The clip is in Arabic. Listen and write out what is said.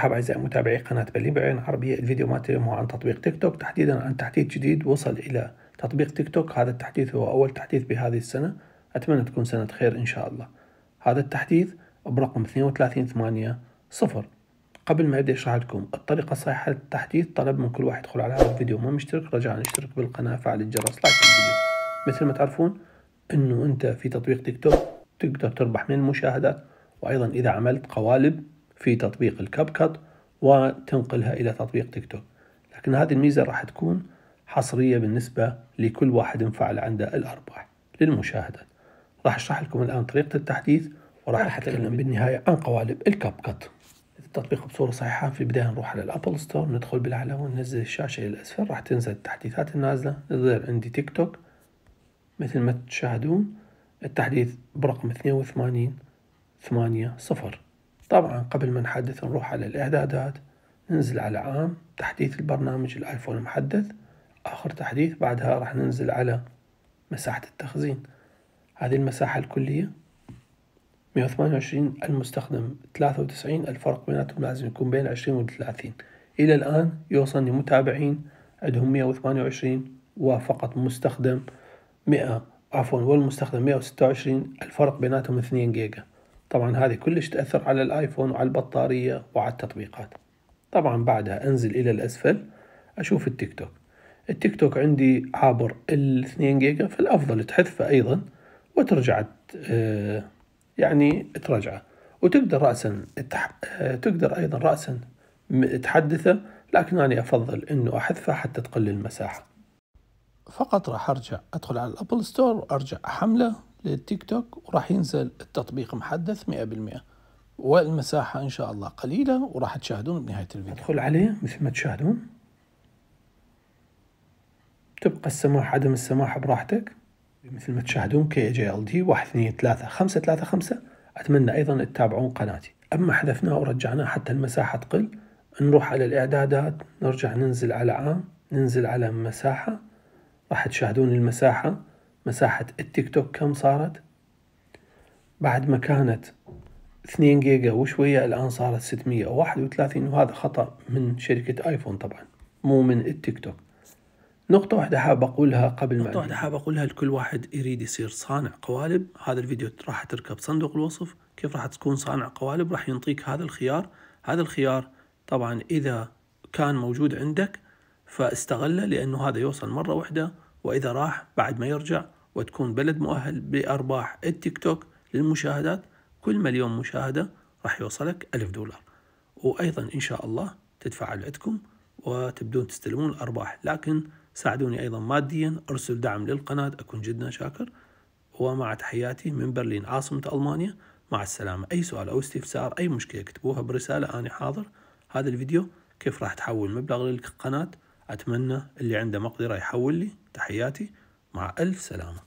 مرحبا أعزائي متابعي قناة برلين بعين عربية الفيديو مالتي اليوم هو عن تطبيق تيك توك تحديدا عن تحديث جديد وصل إلى تطبيق تيك توك هذا التحديث هو أول تحديث بهذه السنة أتمنى تكون سنة خير إن شاء الله هذا التحديث برقم 32 8 0 قبل ما أبدأ أشرح لكم الطريقة الصحيحة للتحديث طلب من كل واحد يدخل على هذا الفيديو ما مشترك رجاء اشترك بالقناة فعل الجرس لايك الفيديو مثل ما تعرفون أنه أنت في تطبيق تيك توك تقدر تربح من المشاهدات وأيضا إذا عملت قوالب في تطبيق الكاب كات وتنقلها إلى تطبيق تيك توك لكن هذه الميزة راح تكون حصرية بالنسبة لكل واحد فعل عنده الأرباح للمشاهدة راح أشرح لكم الآن طريقة التحديث وراح أتكلم بالنهاية عن قوالب الكاب كات التطبيق بصورة صحيحة في البداية نروح على الأبل ستور ندخل بالعلامة وننزل الشاشة إلى الأسفل راح تنزل التحديثات النازلة نظهر عندي تيك توك مثل ما تشاهدون التحديث برقم 82 8 0 طبعا آه. قبل ما نحدث نروح على الإعدادات ننزل على عام تحديث البرنامج الآيفون المحدث آخر تحديث بعدها راح ننزل على مساحة التخزين هذه المساحة الكلية 128 المستخدم 93 الفرق بيناتهم لازم يكون بين 20 و 30 إلى الآن يوصلني متابعين عندهم 128 وفقط مستخدم 100 عفوا والمستخدم 126 الفرق بيناتهم 2 جيجا طبعا هذه كلش تأثر على الآيفون وعلى البطارية وعلى التطبيقات طبعا بعدها أنزل إلى الأسفل أشوف التيك توك التيك توك عندي عابر الاثنين جيجا فالأفضل تحذفه أيضا وترجع آه، يعني تراجعه وتقدر رأسا آه، تقدر أيضا رأسا تحدثه لكن أنا أفضل أنه أحذفه حتى تقل المساحة فقط راح أرجع أدخل على الأبل ستور وأرجع أحمله للتيك توك وراح ينزل التطبيق محدث 100% والمساحة إن شاء الله قليلة وراح تشاهدون بنهاية الفيديو أدخل عليه مثل ما تشاهدون تبقى السماح عدم السماح براحتك مثل ما تشاهدون كي جي ال دي 1 2 3 5 3 5 أتمنى أيضا تتابعون قناتي أما حذفناه ورجعناه حتى المساحة تقل نروح على الإعدادات نرجع ننزل على عام ننزل على مساحة راح تشاهدون المساحة مساحة التيك توك كم صارت بعد ما كانت 2 جيجا وشوية الآن صارت 631 وهذا خطأ من شركة آيفون طبعا مو من التيك توك نقطة واحدة حاب أقولها قبل ما نقطة واحدة حاب أقولها لكل واحد يريد يصير صانع قوالب هذا الفيديو راح تركب صندوق الوصف كيف راح تكون صانع قوالب راح ينطيك هذا الخيار هذا الخيار طبعا إذا كان موجود عندك فاستغله لأنه هذا يوصل مرة واحدة وإذا راح بعد ما يرجع وتكون بلد مؤهل بأرباح التيك توك للمشاهدات كل مليون مشاهدة راح يوصلك ألف دولار وأيضا إن شاء الله تدفع علقتكم وتبدون تستلمون الأرباح لكن ساعدوني أيضا ماديا أرسل دعم للقناة أكون جدا شاكر ومع تحياتي من برلين عاصمة ألمانيا مع السلامة أي سؤال أو استفسار أي مشكلة اكتبوها برسالة أنا حاضر هذا الفيديو كيف راح تحول مبلغ للقناة أتمنى اللي عنده مقدرة يحول لي تحياتي مع ألف سلامة